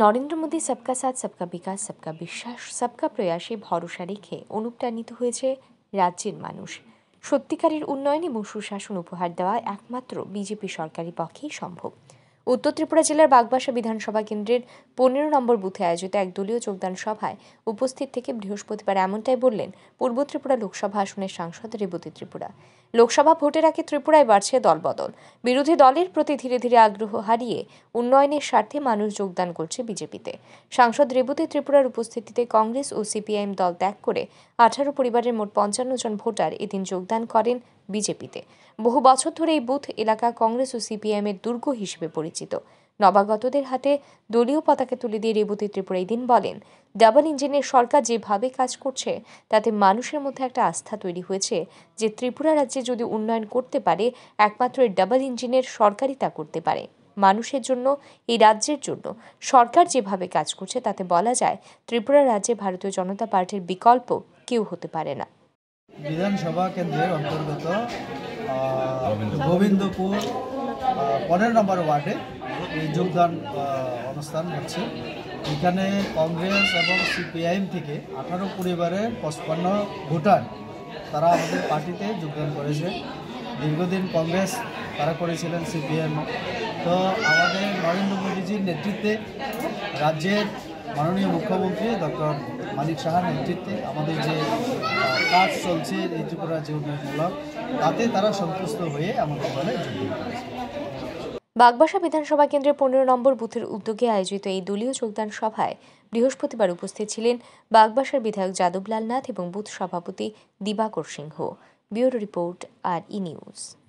নরেন্দ্র মোদী সবকা সাথ সবকা বিকাশ সবকা বিশ্বাস সবকা প্রয়াসে ভরসা রেখে অনুপ্রাণিত হয়েছে রাজ্যের মানুষ সত্যিকারের উন্নয়ন এবং সুশাসন উপহার দেওয়া একমাত্র বিজেপি সরকারের পক্ষেই সম্ভব উত্তর ত্রিপুরা জেলার বাগবাসা বিধানসভা কেন্দ্রের পনেরো নম্বর বুথে আয়োজিত এক দলীয় যোগদান সভায় উপস্থিত থেকে বৃহস্পতিবার এমনটাই বললেন পূর্ব ত্রিপুরা লোকসভা আসনের সাংসদ রেবতী ত্রিপুরা লোকসভা ভোটের আগে ত্রিপুরায় বাড়ছে দলবদল বিরোধী দলের প্রতি ধীরে ধীরে আগ্রহ হারিয়ে উন্নয়নের স্বার্থে মানুষ যোগদান করছে বিজেপিতে সাংসদ রেবতী ত্রিপুরার উপস্থিতিতে কংগ্রেস ও সিপিআইএম দল ত্যাগ করে আঠারো পরিবারের মোট পঞ্চান্ন জন ভোটার এদিন যোগদান করেন বিজেপিতে বহু বছর ধরে এই বুথ এলাকা কংগ্রেস ও এর দুর্গ হিসেবে পরিচিত নবাগতদের হাতে দলীয় পতাকা তুলে দিয়ে রেবতী ত্রিপুরা দিন বলেন ডাবল ইঞ্জিনের সরকার যেভাবে কাজ করছে তাতে মানুষের মধ্যে একটা আস্থা তৈরি হয়েছে যে ত্রিপুরা রাজ্যে যদি উন্নয়ন করতে পারে একমাত্র ডাবল ইঞ্জিনের সরকারই তা করতে পারে মানুষের জন্য এই রাজ্যের জন্য সরকার যেভাবে কাজ করছে তাতে বলা যায় ত্রিপুরা রাজ্যে ভারতীয় জনতা পার্টির বিকল্প কেউ হতে পারে না বিধানসভা কেন্দ্রের অন্তর্গত গোবিন্দপুর পনেরো নম্বর ওয়ার্ডে এই যোগদান অনুষ্ঠান হচ্ছে এখানে কংগ্রেস এবং সিপিআইএম থেকে আঠারো পরিবারের পঁচপান্ন ভোটার তারা আমাদের পার্টিতে যোগদান করেছে দীর্ঘদিন কংগ্রেস তারা করেছিলেন সিপিএম তো আমাদের নরেন্দ্র মোদীজির নেতৃত্বে রাজ্যের মাননীয় মুখ্যমন্ত্রী ডক্টর মানিক সাহার নেতৃত্বে আমাদের যে কাজ চলছে এই ত্রিপুরা যে তাতে তারা সন্তুষ্ট হয়ে আমাদের দলে বাগবাসা বিধানসভা কেন্দ্রের পনেরো নম্বর বুথের উদ্যোগে আয়োজিত এই দলীয় যোগদান সভায় বৃহস্পতিবার উপস্থিত ছিলেন বাগবাসার বিধায়ক যাদবলাল নাথ এবং বুথ সভাপতি Dibakar Singha bureau report R E news